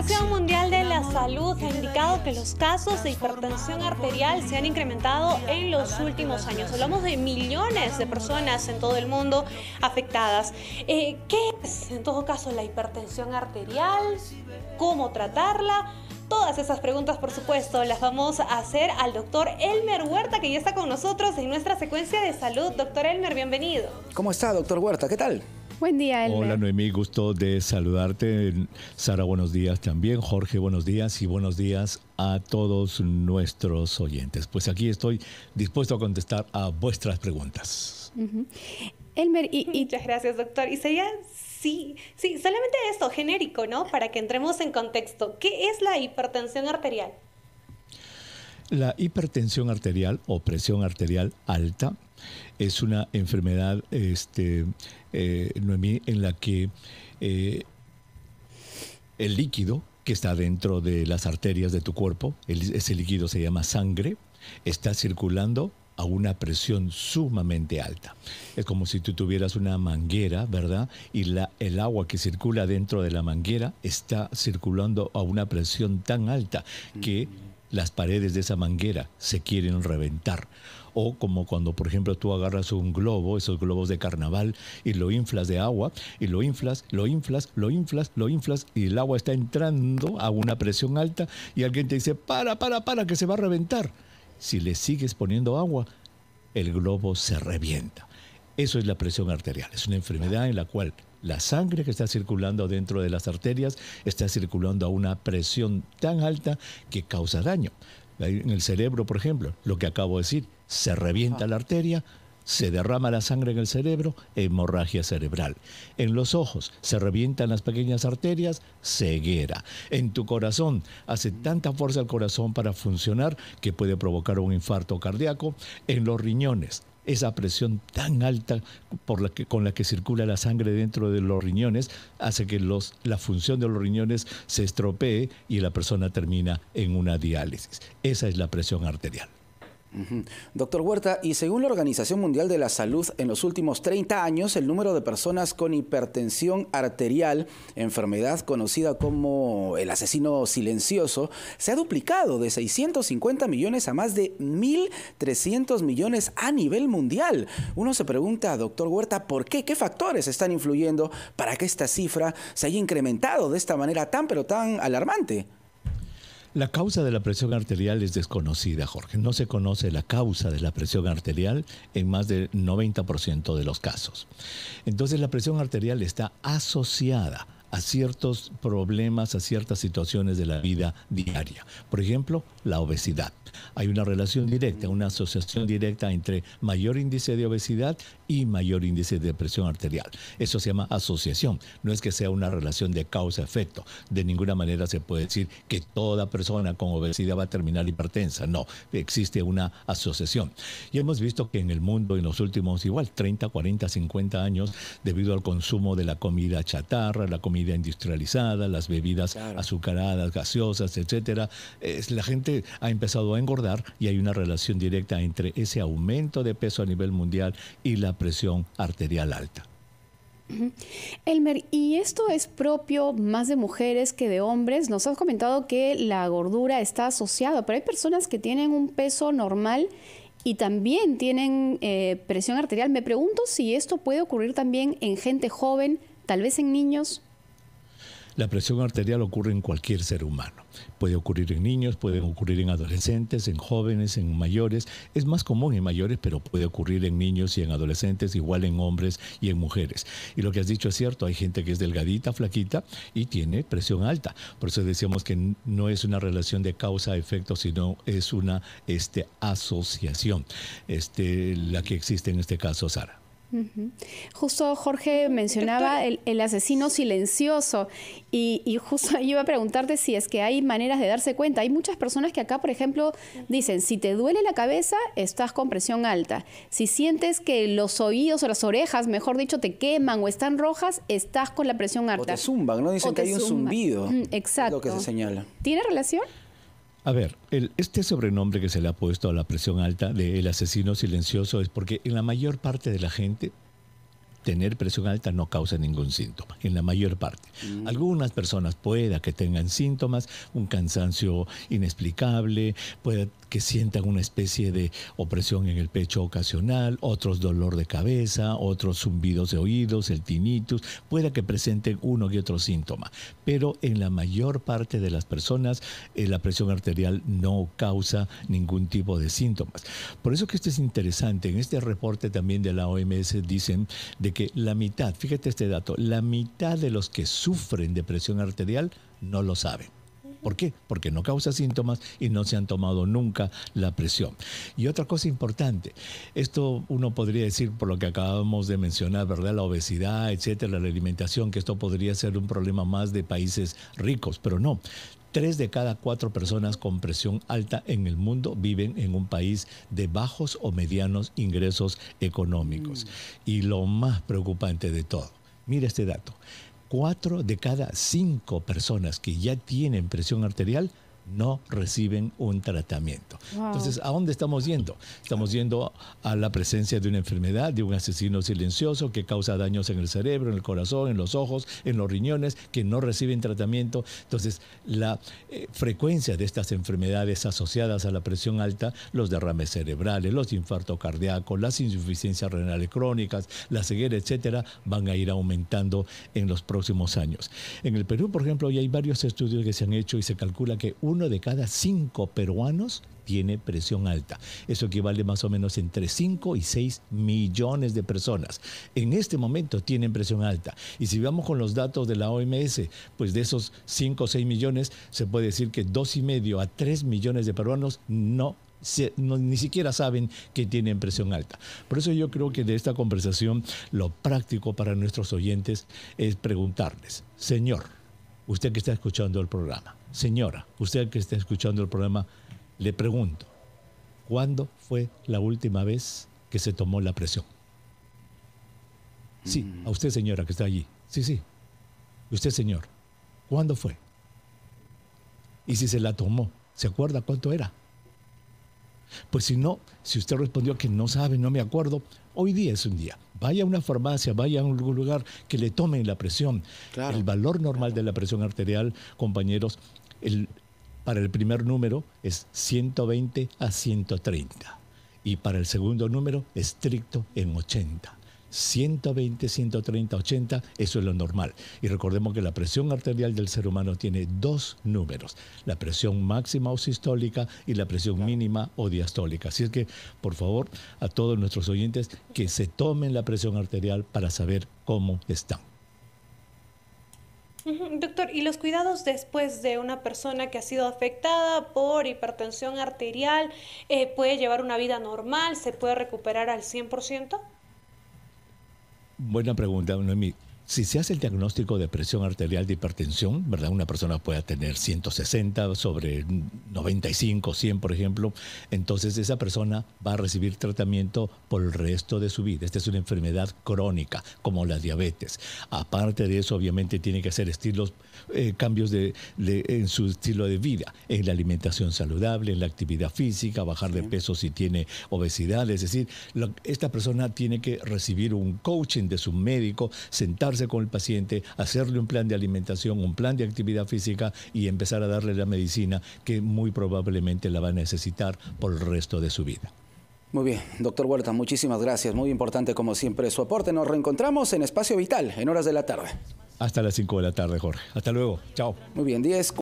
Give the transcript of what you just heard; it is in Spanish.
La Organización Mundial de la Salud ha indicado que los casos de hipertensión arterial se han incrementado en los últimos años. Hablamos de millones de personas en todo el mundo afectadas. Eh, ¿Qué es, en todo caso, la hipertensión arterial? ¿Cómo tratarla? Todas esas preguntas, por supuesto, las vamos a hacer al doctor Elmer Huerta, que ya está con nosotros en nuestra secuencia de salud. Doctor Elmer, bienvenido. ¿Cómo está, doctor Huerta? ¿Qué tal? Buen día, Elmer. Hola, Noemí, gusto de saludarte. Sara, buenos días también. Jorge, buenos días y buenos días a todos nuestros oyentes. Pues aquí estoy dispuesto a contestar a vuestras preguntas. Elmer, y, y, Muchas gracias, doctor. Y sería, sí, sí, solamente esto, genérico, ¿no? Para que entremos en contexto. ¿Qué es la hipertensión arterial? La hipertensión arterial o presión arterial alta es una enfermedad, este, eh, en la que eh, el líquido que está dentro de las arterias de tu cuerpo, ese líquido se llama sangre, está circulando a una presión sumamente alta. Es como si tú tuvieras una manguera, ¿verdad? Y la, el agua que circula dentro de la manguera está circulando a una presión tan alta que las paredes de esa manguera se quieren reventar. O como cuando, por ejemplo, tú agarras un globo, esos globos de carnaval, y lo inflas de agua, y lo inflas, lo inflas, lo inflas, lo inflas, y el agua está entrando a una presión alta, y alguien te dice, para, para, para, que se va a reventar. Si le sigues poniendo agua, el globo se revienta. Eso es la presión arterial. Es una enfermedad en la cual la sangre que está circulando dentro de las arterias está circulando a una presión tan alta que causa daño. En el cerebro, por ejemplo, lo que acabo de decir, se revienta la arteria, se derrama la sangre en el cerebro, hemorragia cerebral. En los ojos se revientan las pequeñas arterias, ceguera. En tu corazón hace tanta fuerza el corazón para funcionar que puede provocar un infarto cardíaco. En los riñones esa presión tan alta por la con la que circula la sangre dentro de los riñones hace que los, la función de los riñones se estropee y la persona termina en una diálisis. Esa es la presión arterial. Doctor Huerta, y según la Organización Mundial de la Salud, en los últimos 30 años el número de personas con hipertensión arterial, enfermedad conocida como el asesino silencioso, se ha duplicado de 650 millones a más de 1.300 millones a nivel mundial. Uno se pregunta, doctor Huerta, ¿por qué? ¿Qué factores están influyendo para que esta cifra se haya incrementado de esta manera tan pero tan alarmante? La causa de la presión arterial es desconocida, Jorge. No se conoce la causa de la presión arterial en más del 90% de los casos. Entonces la presión arterial está asociada a ciertos problemas, a ciertas situaciones de la vida diaria. Por ejemplo, la obesidad. Hay una relación directa, una asociación directa entre mayor índice de obesidad y mayor índice de presión arterial. Eso se llama asociación. No es que sea una relación de causa-efecto. De ninguna manera se puede decir que toda persona con obesidad va a terminar hipertensa. No, existe una asociación. Y hemos visto que en el mundo en los últimos igual 30, 40, 50 años, debido al consumo de la comida chatarra, la comida industrializada, las bebidas azucaradas, gaseosas, etcétera. la gente ha empezado a engordar y hay una relación directa entre ese aumento de peso a nivel mundial y la presión arterial alta. Elmer, ¿y esto es propio más de mujeres que de hombres? Nos has comentado que la gordura está asociada, pero hay personas que tienen un peso normal y también tienen eh, presión arterial. Me pregunto si esto puede ocurrir también en gente joven, tal vez en niños. La presión arterial ocurre en cualquier ser humano. Puede ocurrir en niños, puede ocurrir en adolescentes, en jóvenes, en mayores. Es más común en mayores, pero puede ocurrir en niños y en adolescentes, igual en hombres y en mujeres. Y lo que has dicho es cierto, hay gente que es delgadita, flaquita y tiene presión alta. Por eso decíamos que no es una relación de causa-efecto, sino es una este, asociación, este, la que existe en este caso, Sara. Justo Jorge mencionaba el, asesino silencioso y, justo iba a preguntarte si es que hay maneras de darse cuenta. Hay muchas personas que acá, por ejemplo, dicen, si te duele la cabeza, estás con presión alta. Si sientes que los oídos o las orejas, mejor dicho, te queman o están rojas, estás con la presión alta. O te zumban, ¿no? Dicen que hay un zumbido. Mm, exacto. lo que se señala. ¿Tiene relación? A ver, el, este sobrenombre que se le ha puesto a la presión alta de el asesino silencioso es porque en la mayor parte de la gente tener presión alta no causa ningún síntoma, en la mayor parte. Mm. Algunas personas pueda que tengan síntomas, un cansancio inexplicable, puede que sientan una especie de opresión en el pecho ocasional, otros dolor de cabeza, otros zumbidos de oídos, el tinnitus, pueda que presenten uno y otro síntoma. Pero en la mayor parte de las personas eh, la presión arterial no causa ningún tipo de síntomas. Por eso que esto es interesante. En este reporte también de la OMS dicen de que la mitad, fíjate este dato, la mitad de los que sufren de presión arterial no lo saben. ¿Por qué? Porque no causa síntomas y no se han tomado nunca la presión. Y otra cosa importante, esto uno podría decir por lo que acabamos de mencionar, ¿verdad? La obesidad, etcétera, la alimentación, que esto podría ser un problema más de países ricos, pero no. Tres de cada cuatro personas con presión alta en el mundo viven en un país de bajos o medianos ingresos económicos. Mm. Y lo más preocupante de todo, mira este dato, cuatro de cada cinco personas que ya tienen presión arterial no reciben un tratamiento. Entonces, ¿a dónde estamos yendo? Estamos yendo a la presencia de una enfermedad, de un asesino silencioso que causa daños en el cerebro, en el corazón, en los ojos, en los riñones, que no reciben tratamiento. Entonces, la eh, frecuencia de estas enfermedades asociadas a la presión alta, los derrames cerebrales, los infartos cardíacos, las insuficiencias renales crónicas, la ceguera, etcétera, van a ir aumentando en los próximos años. En el Perú, por ejemplo, ya hay varios estudios que se han hecho y se calcula que un de cada cinco peruanos tiene presión alta. Eso equivale más o menos entre 5 y 6 millones de personas. En este momento tienen presión alta. Y si vamos con los datos de la OMS, pues de esos 5 o 6 millones, se puede decir que y medio a 3 millones de peruanos no, ni siquiera saben que tienen presión alta. Por eso yo creo que de esta conversación lo práctico para nuestros oyentes es preguntarles, señor, usted que está escuchando el programa, Señora, usted que está escuchando el programa, le pregunto, ¿cuándo fue la última vez que se tomó la presión? Sí, mm. a usted señora que está allí. Sí, sí. Usted señor, ¿cuándo fue? Y si se la tomó, ¿se acuerda cuánto era? Pues si no, si usted respondió que no sabe, no me acuerdo, hoy día es un día. Vaya a una farmacia, vaya a algún lugar que le tomen la presión. El valor normal de la presión arterial, compañeros, para el primer número es 120 a 130 y para el segundo número estricto en 80. 120, 130, 80, eso es lo normal. Y recordemos que la presión arterial del ser humano tiene dos números, la presión máxima o sistólica y la presión mínima o diastólica. Así es que, por favor, a todos nuestros oyentes que se tomen la presión arterial para saber cómo están. Doctor, ¿y los cuidados después de una persona que ha sido afectada por hipertensión arterial eh, puede llevar una vida normal? ¿Se puede recuperar al 100%? Buena pregunta, Noemí. Si se hace el diagnóstico de presión arterial de hipertensión, ¿verdad? Una persona puede tener 160 sobre 95, 100, por ejemplo. Entonces esa persona va a recibir tratamiento por el resto de su vida. Esta es una enfermedad crónica, como la diabetes. Aparte de eso, obviamente tiene que hacer estilos, eh, cambios de, en su estilo de vida, en la alimentación saludable, en la actividad física, bajar de peso si tiene obesidad. Es decir, esta persona tiene que recibir un coaching de su médico, sentarse con el paciente, hacerle un plan de alimentación, un plan de actividad física y empezar a darle la medicina que muy probablemente la va a necesitar por el resto de su vida. Muy bien, doctor Huerta, muchísimas gracias. Muy importante como siempre su aporte. Nos reencontramos en Espacio Vital en horas de la tarde. Hasta las 5 de la tarde, Jorge. Hasta luego. Chao. Muy bien, 10.